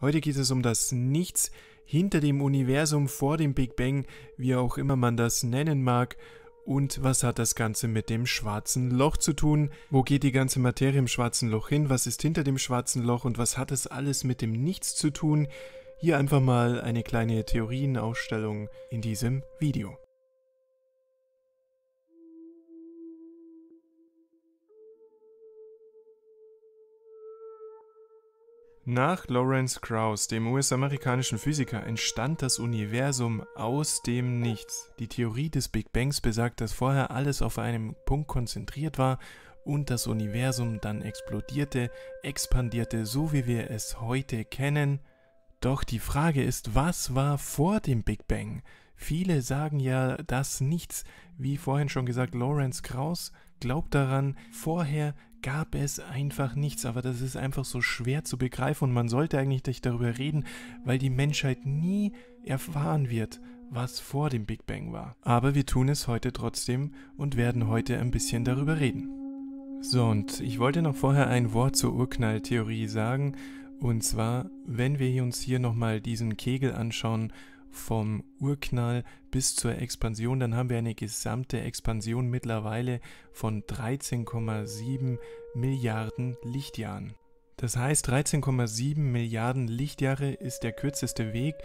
Heute geht es um das Nichts hinter dem Universum vor dem Big Bang, wie auch immer man das nennen mag. Und was hat das Ganze mit dem schwarzen Loch zu tun? Wo geht die ganze Materie im schwarzen Loch hin? Was ist hinter dem schwarzen Loch? Und was hat das alles mit dem Nichts zu tun? Hier einfach mal eine kleine Theorienausstellung in diesem Video. Nach Lawrence Krauss, dem US-amerikanischen Physiker, entstand das Universum aus dem Nichts. Die Theorie des Big Bangs besagt, dass vorher alles auf einem Punkt konzentriert war und das Universum dann explodierte, expandierte, so wie wir es heute kennen. Doch die Frage ist, was war vor dem Big Bang? Viele sagen ja das Nichts. Wie vorhin schon gesagt, Lawrence Krauss glaubt daran, vorher gab es einfach nichts, aber das ist einfach so schwer zu begreifen und man sollte eigentlich nicht darüber reden, weil die Menschheit nie erfahren wird, was vor dem Big Bang war. Aber wir tun es heute trotzdem und werden heute ein bisschen darüber reden. So, und ich wollte noch vorher ein Wort zur Urknalltheorie sagen, und zwar, wenn wir uns hier nochmal diesen Kegel anschauen vom Urknall bis zur Expansion, dann haben wir eine gesamte Expansion mittlerweile von 13,7 Milliarden Lichtjahren. Das heißt, 13,7 Milliarden Lichtjahre ist der kürzeste Weg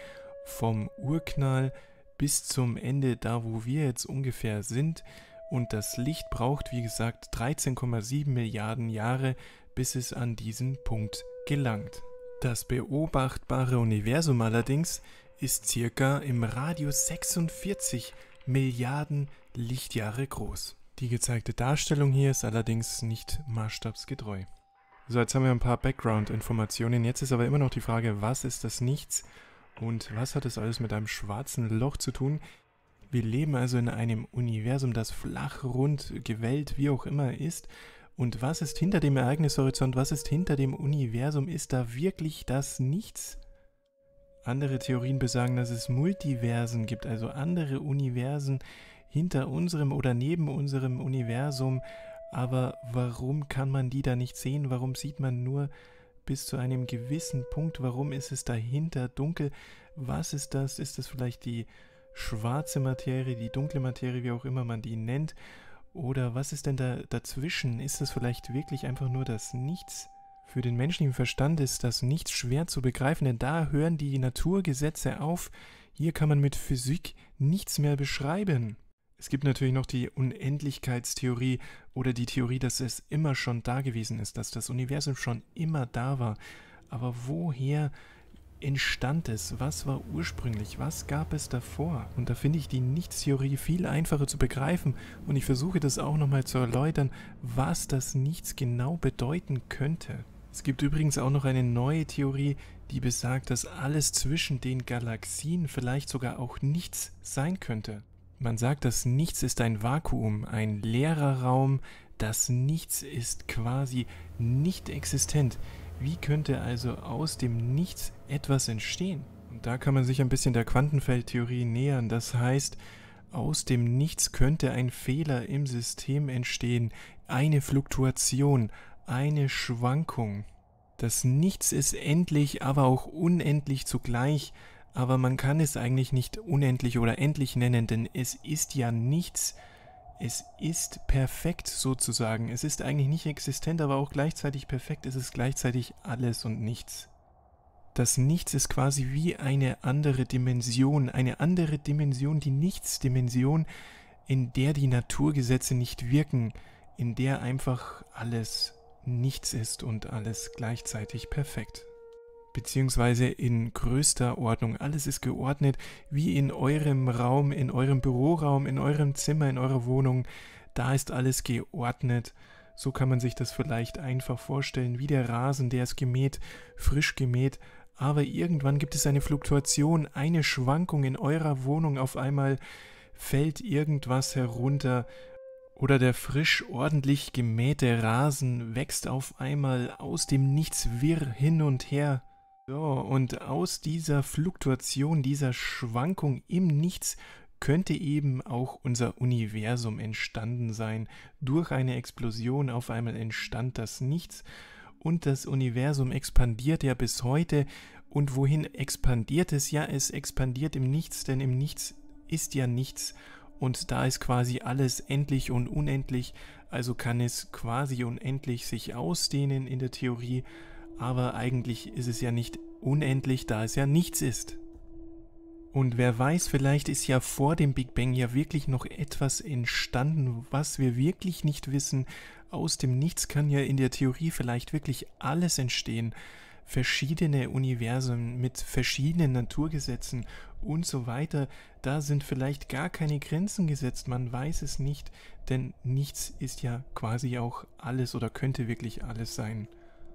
vom Urknall bis zum Ende, da wo wir jetzt ungefähr sind. Und das Licht braucht, wie gesagt, 13,7 Milliarden Jahre, bis es an diesen Punkt gelangt. Das beobachtbare Universum allerdings ist circa im Radius 46 Milliarden Lichtjahre groß. Die gezeigte Darstellung hier ist allerdings nicht maßstabsgetreu. So, jetzt haben wir ein paar Background-Informationen. Jetzt ist aber immer noch die Frage, was ist das Nichts und was hat das alles mit einem schwarzen Loch zu tun? Wir leben also in einem Universum, das flach, rund, gewellt, wie auch immer ist. Und was ist hinter dem Ereignishorizont? Was ist hinter dem Universum? Ist da wirklich das Nichts? Andere Theorien besagen, dass es Multiversen gibt, also andere Universen hinter unserem oder neben unserem Universum. Aber warum kann man die da nicht sehen? Warum sieht man nur bis zu einem gewissen Punkt? Warum ist es dahinter dunkel? Was ist das? Ist das vielleicht die schwarze Materie, die dunkle Materie, wie auch immer man die nennt? Oder was ist denn da dazwischen? Ist das vielleicht wirklich einfach nur das Nichts? Für den menschlichen Verstand ist das nicht schwer zu begreifen, denn da hören die Naturgesetze auf. Hier kann man mit Physik nichts mehr beschreiben. Es gibt natürlich noch die Unendlichkeitstheorie oder die Theorie, dass es immer schon da gewesen ist, dass das Universum schon immer da war. Aber woher entstand es? Was war ursprünglich? Was gab es davor? Und da finde ich die Nichtstheorie viel einfacher zu begreifen und ich versuche das auch nochmal zu erläutern, was das Nichts genau bedeuten könnte. Es gibt übrigens auch noch eine neue Theorie, die besagt, dass alles zwischen den Galaxien vielleicht sogar auch nichts sein könnte. Man sagt, dass nichts ist ein Vakuum, ein leerer Raum, das nichts ist quasi nicht existent. Wie könnte also aus dem Nichts etwas entstehen? Und da kann man sich ein bisschen der Quantenfeldtheorie nähern. Das heißt, aus dem Nichts könnte ein Fehler im System entstehen, eine Fluktuation, eine Schwankung. Das Nichts ist endlich, aber auch unendlich zugleich, aber man kann es eigentlich nicht unendlich oder endlich nennen, denn es ist ja nichts. Es ist perfekt sozusagen. Es ist eigentlich nicht existent, aber auch gleichzeitig perfekt. Es ist gleichzeitig alles und nichts. Das Nichts ist quasi wie eine andere Dimension, eine andere Dimension, die Nichts-Dimension, in der die Naturgesetze nicht wirken, in der einfach alles nichts ist und alles gleichzeitig perfekt. Beziehungsweise in größter Ordnung. Alles ist geordnet wie in eurem Raum, in eurem Büroraum, in eurem Zimmer, in eurer Wohnung. Da ist alles geordnet. So kann man sich das vielleicht einfach vorstellen, wie der Rasen, der ist gemäht, frisch gemäht, aber irgendwann gibt es eine Fluktuation, eine Schwankung in eurer Wohnung. Auf einmal fällt irgendwas herunter oder der frisch ordentlich gemähte Rasen wächst auf einmal aus dem Nichts wirr hin und her. So, und aus dieser Fluktuation, dieser Schwankung im Nichts könnte eben auch unser Universum entstanden sein. Durch eine Explosion auf einmal entstand das Nichts und das Universum expandiert ja bis heute. Und wohin expandiert es? Ja, es expandiert im Nichts, denn im Nichts ist ja nichts und da ist quasi alles endlich und unendlich, also kann es quasi unendlich sich ausdehnen in der Theorie, aber eigentlich ist es ja nicht unendlich, da es ja nichts ist. Und wer weiß, vielleicht ist ja vor dem Big Bang ja wirklich noch etwas entstanden, was wir wirklich nicht wissen. Aus dem Nichts kann ja in der Theorie vielleicht wirklich alles entstehen verschiedene Universen mit verschiedenen Naturgesetzen und so weiter, da sind vielleicht gar keine Grenzen gesetzt, man weiß es nicht, denn nichts ist ja quasi auch alles oder könnte wirklich alles sein.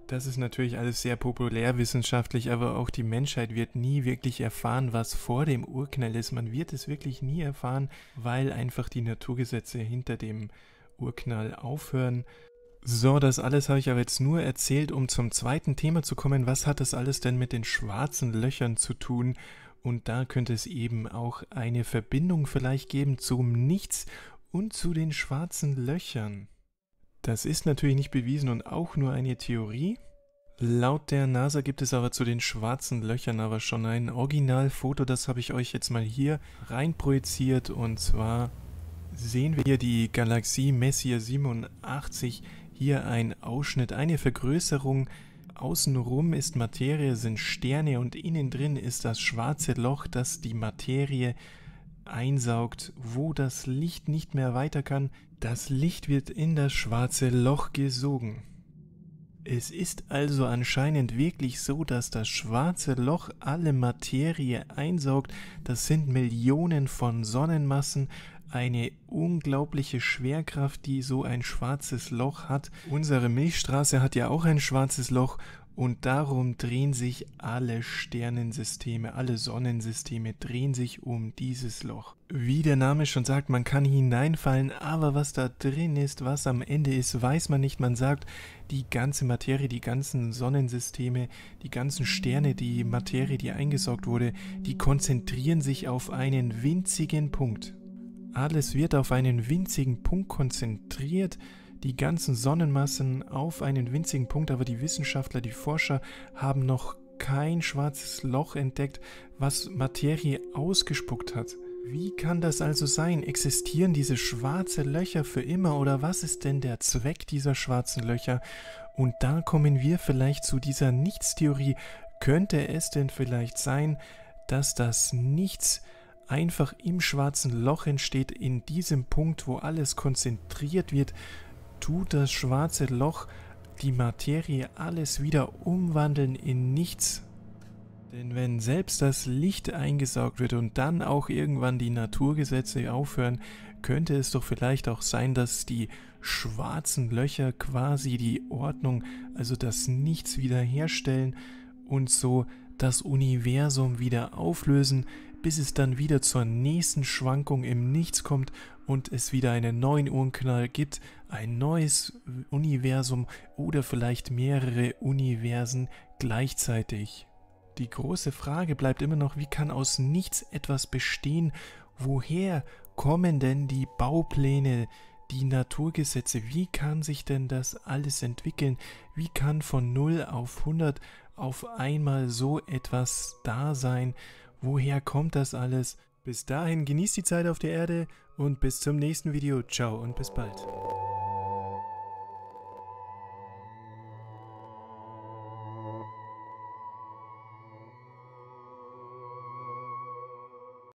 Das ist natürlich alles sehr populär wissenschaftlich, aber auch die Menschheit wird nie wirklich erfahren, was vor dem Urknall ist. Man wird es wirklich nie erfahren, weil einfach die Naturgesetze hinter dem Urknall aufhören so, das alles habe ich aber jetzt nur erzählt, um zum zweiten Thema zu kommen. Was hat das alles denn mit den schwarzen Löchern zu tun? Und da könnte es eben auch eine Verbindung vielleicht geben zum Nichts und zu den schwarzen Löchern. Das ist natürlich nicht bewiesen und auch nur eine Theorie. Laut der NASA gibt es aber zu den schwarzen Löchern aber schon ein Originalfoto, das habe ich euch jetzt mal hier reinprojiziert und zwar sehen wir hier die Galaxie Messier 87 hier ein Ausschnitt, eine Vergrößerung. Außenrum ist Materie, sind Sterne und innen drin ist das schwarze Loch, das die Materie einsaugt, wo das Licht nicht mehr weiter kann. Das Licht wird in das schwarze Loch gesogen. Es ist also anscheinend wirklich so, dass das schwarze Loch alle Materie einsaugt. Das sind Millionen von Sonnenmassen eine unglaubliche Schwerkraft, die so ein schwarzes Loch hat. Unsere Milchstraße hat ja auch ein schwarzes Loch und darum drehen sich alle Sternensysteme, alle Sonnensysteme drehen sich um dieses Loch. Wie der Name schon sagt, man kann hineinfallen, aber was da drin ist, was am Ende ist, weiß man nicht. Man sagt, die ganze Materie, die ganzen Sonnensysteme, die ganzen Sterne, die Materie, die eingesaugt wurde, die konzentrieren sich auf einen winzigen Punkt. Alles wird auf einen winzigen Punkt konzentriert, die ganzen Sonnenmassen auf einen winzigen Punkt, aber die Wissenschaftler, die Forscher haben noch kein schwarzes Loch entdeckt, was Materie ausgespuckt hat. Wie kann das also sein? Existieren diese schwarzen Löcher für immer oder was ist denn der Zweck dieser schwarzen Löcher? Und da kommen wir vielleicht zu dieser Nichtstheorie. Könnte es denn vielleicht sein, dass das Nichts einfach im schwarzen Loch entsteht, in diesem Punkt, wo alles konzentriert wird, tut das schwarze Loch die Materie alles wieder umwandeln in nichts. Denn wenn selbst das Licht eingesaugt wird und dann auch irgendwann die Naturgesetze aufhören, könnte es doch vielleicht auch sein, dass die schwarzen Löcher quasi die Ordnung, also das Nichts wiederherstellen und so das Universum wieder auflösen, bis es dann wieder zur nächsten Schwankung im Nichts kommt und es wieder einen neuen Urknall gibt, ein neues Universum oder vielleicht mehrere Universen gleichzeitig. Die große Frage bleibt immer noch, wie kann aus nichts etwas bestehen? Woher kommen denn die Baupläne, die Naturgesetze? Wie kann sich denn das alles entwickeln? Wie kann von 0 auf 100 auf einmal so etwas da sein? woher kommt das alles? Bis dahin genießt die Zeit auf der Erde und bis zum nächsten Video. Ciao und bis bald.